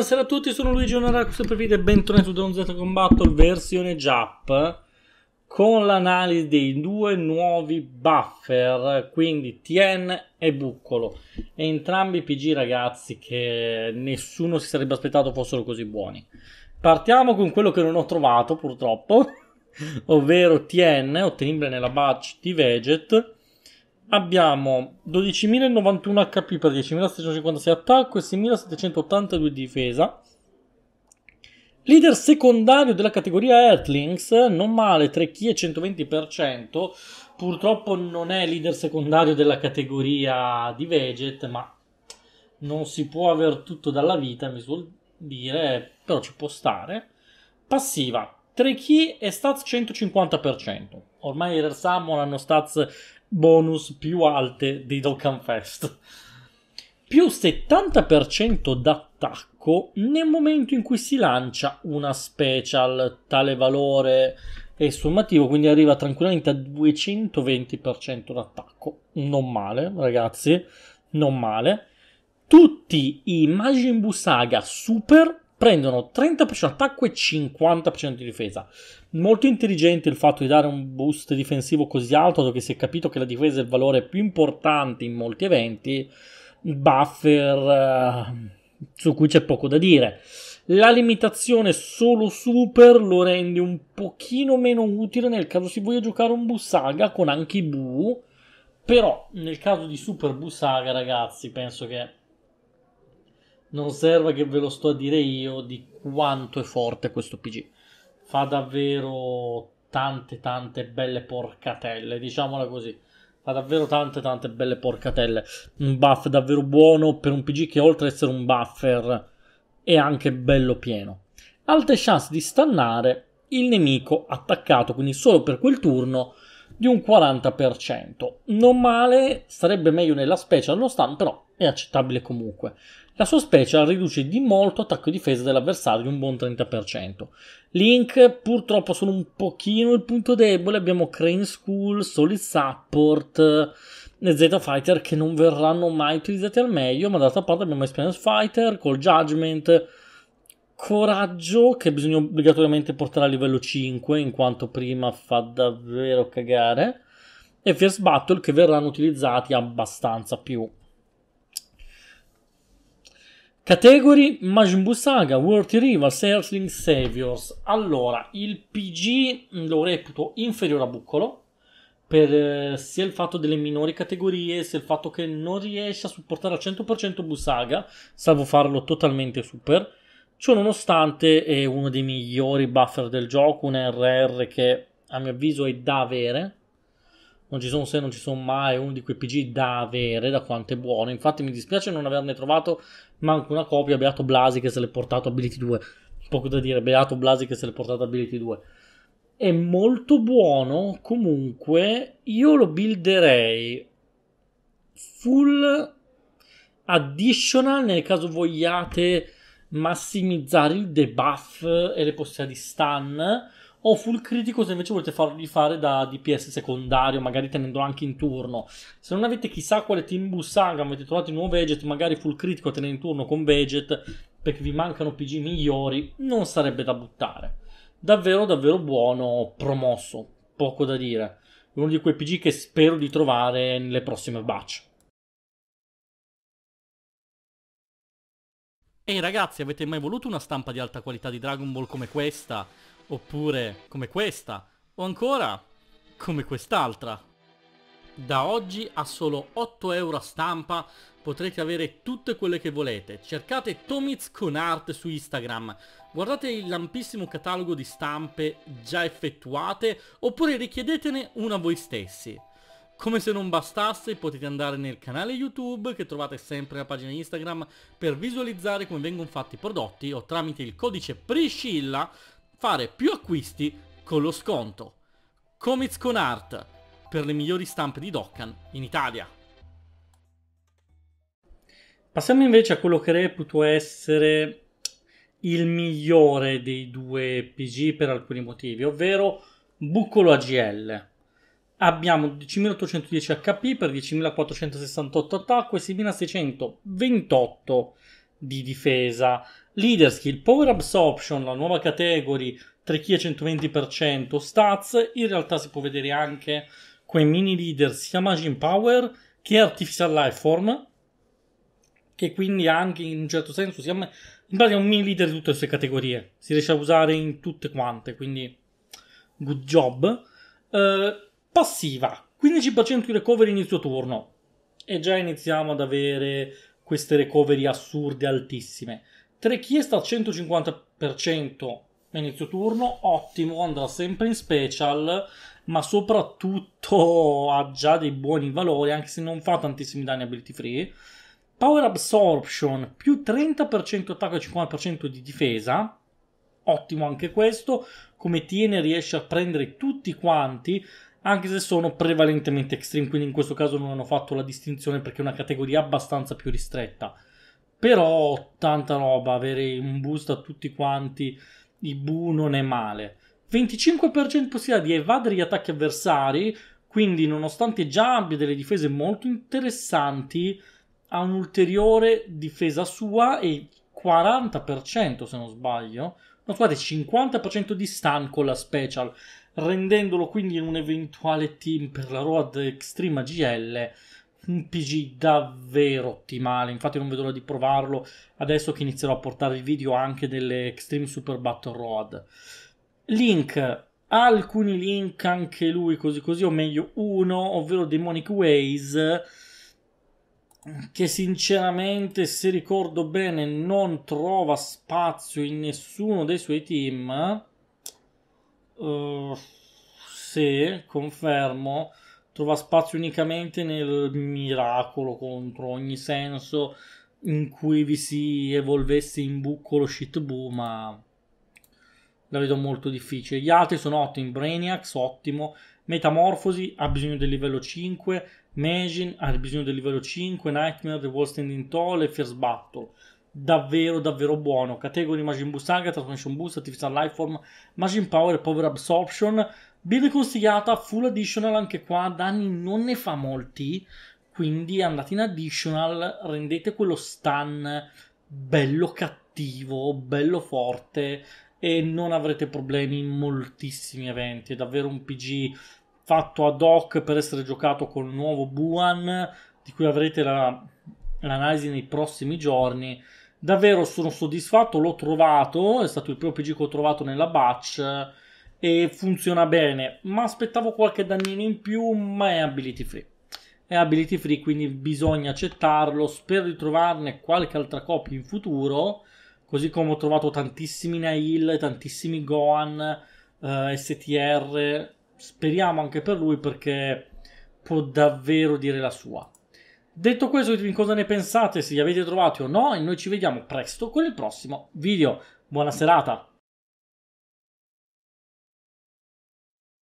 Buonasera a tutti, sono Luigi Onoraco, questo profilo e bentornati su Don Z Combatto versione Jap con l'analisi dei due nuovi buffer, quindi Tien e Buccolo. Entrambi PG ragazzi che nessuno si sarebbe aspettato fossero così buoni. Partiamo con quello che non ho trovato purtroppo, ovvero Tien, ottenibile nella batch di Veget Abbiamo 12.091 HP per 10.656 attacco e 6.782 difesa. Leader secondario della categoria Earthlings, non male, 3 chi e 120%. Purtroppo non è leader secondario della categoria di Veget, ma non si può aver tutto dalla vita, mi suol dire, però ci può stare. Passiva, 3 chi e stats 150%. Ormai i Rersamon hanno stats bonus più alte di Dokkan Fest. Più 70% d'attacco nel momento in cui si lancia una special, tale valore è sommativo, quindi arriva tranquillamente a 220% d'attacco. Non male, ragazzi, non male. Tutti i Majin Buu Saga Super prendono 30% attacco e 50% di difesa. Molto intelligente il fatto di dare un boost difensivo così alto, dato che si è capito che la difesa è il valore più importante in molti eventi. Buffer eh, su cui c'è poco da dire. La limitazione solo super lo rende un pochino meno utile nel caso si voglia giocare un Bussaga con anche i Bu. Però nel caso di Super Bussaga, ragazzi, penso che non serve che ve lo sto a dire io di quanto è forte questo PG. Fa davvero tante tante belle porcatelle, diciamola così. Fa davvero tante tante belle porcatelle. Un buff davvero buono per un PG che oltre ad essere un buffer è anche bello pieno. Alte chance di stannare il nemico attaccato, quindi solo per quel turno, di un 40%. Non male, sarebbe meglio nella specie allo stun, però è accettabile comunque. La sua special riduce di molto attacco e difesa dell'avversario di un buon 30%. Link purtroppo sono un pochino il punto debole, abbiamo Crane School, Solid Support, e eh, Z Fighter che non verranno mai utilizzati al meglio, ma d'altra parte abbiamo Experience Fighter, Call Judgment, Coraggio che bisogna obbligatoriamente portare a livello 5 in quanto prima fa davvero cagare e Fierce Battle che verranno utilizzati abbastanza più Category Majin Saga, World Rivals, Earthling Saviors. Allora, il PG lo reputo inferiore a Buccolo, per eh, sia il fatto delle minori categorie, sia il fatto che non riesce a supportare al 100% Busaga, salvo farlo totalmente super. Ciò nonostante è uno dei migliori buffer del gioco, un RR che a mio avviso è da avere, non ci sono se, non ci sono mai, è uno di quei PG da avere, da quanto è buono. Infatti mi dispiace non averne trovato manco una copia, beato Blasi che se l'è portato a Ability 2. Poco da dire, beato Blasi che se l'è portato a Ability 2. È molto buono, comunque io lo builderei full additional nel caso vogliate massimizzare il debuff e le possibilità di stun o full critico se invece volete farli fare da DPS secondario, magari tenendolo anche in turno. Se non avete chissà quale team bus saga, avete trovato il nuovo veget, magari full critico a tenere in turno con veget perché vi mancano PG migliori, non sarebbe da buttare. Davvero, davvero buono, promosso, poco da dire. Uno di quei PG che spero di trovare nelle prossime batch. Ehi hey ragazzi, avete mai voluto una stampa di alta qualità di Dragon Ball come questa? oppure come questa, o ancora come quest'altra. Da oggi a solo 8 euro a stampa potrete avere tutte quelle che volete. Cercate Tomiz con arte su Instagram, guardate il lampissimo catalogo di stampe già effettuate oppure richiedetene una voi stessi. Come se non bastasse potete andare nel canale YouTube che trovate sempre nella pagina Instagram per visualizzare come vengono fatti i prodotti o tramite il codice Priscilla fare più acquisti con lo sconto. Comics con Art per le migliori stampe di Dokkan in Italia. Passiamo invece a quello che reputo essere il migliore dei due PG per alcuni motivi, ovvero Buccolo AGL. Abbiamo 10.810 HP per 10.468 attacco e 6.628 di difesa. Leader skill, power absorption, la nuova category, trechia 120%, stats, in realtà si può vedere anche quei mini leader sia Magin Power che Artificial Lifeform, che quindi anche in un certo senso sia in pratica è un mini leader di tutte le sue categorie, si riesce a usare in tutte quante, quindi good job. Uh, passiva, 15% di recovery inizio turno, e già iniziamo ad avere queste recovery assurde altissime. Tre chiesta al 150% inizio turno, ottimo, andrà sempre in special, ma soprattutto ha già dei buoni valori, anche se non fa tantissimi danni ability free. Power Absorption più 30% attacco e 50% di difesa. Ottimo anche questo. Come tiene riesce a prendere tutti quanti anche se sono prevalentemente extreme, quindi in questo caso non hanno fatto la distinzione perché è una categoria abbastanza più ristretta. Però tanta roba, avere un boost a tutti quanti, i bu non è male. 25% possibilità di evadere gli attacchi avversari, quindi nonostante già abbia delle difese molto interessanti, ha un'ulteriore difesa sua e 40% se non sbaglio, no scusate 50% di stun con la special rendendolo quindi in un eventuale team per la Road Extreme GL un PG davvero ottimale. Infatti, non vedo l'ora di provarlo adesso che inizierò a portare il video anche delle Extreme Super Battle Road. Link ha alcuni link anche lui, così così, o meglio, uno, ovvero Demonic Ways. Che sinceramente, se ricordo bene, non trova spazio in nessuno dei suoi team. Uh, se, confermo, trova spazio unicamente nel miracolo contro ogni senso in cui vi si evolvesse in buco lo shitbu, ma la vedo molto difficile. Gli altri sono ottimi, Brainiacs ottimo, Metamorfosi ha bisogno del livello 5, Magin ha bisogno del livello 5, Nightmare, The Wall Standing Tall e Fierce Battle davvero davvero buono Category Imagine Boost Saga, Transformation Boost, Artificial Lifeform, Imagine Power, Power Absorption Build consigliata, full additional anche qua, danni non ne fa molti quindi andate in additional, rendete quello stun bello cattivo, bello forte e non avrete problemi in moltissimi eventi. È davvero un PG fatto ad hoc per essere giocato col nuovo Buan, di cui avrete la, l'analisi nei prossimi giorni Davvero sono soddisfatto, l'ho trovato, è stato il primo PG che ho trovato nella batch e funziona bene, ma aspettavo qualche dannino in più, ma è ability free. È ability free, quindi bisogna accettarlo, spero di trovarne qualche altra copia in futuro, così come ho trovato tantissimi Nail, tantissimi Gohan, eh, STR, speriamo anche per lui perché può davvero dire la sua. Detto questo, ditemi cosa ne pensate, se li avete trovati o no, e noi ci vediamo presto con il prossimo video. Buona serata!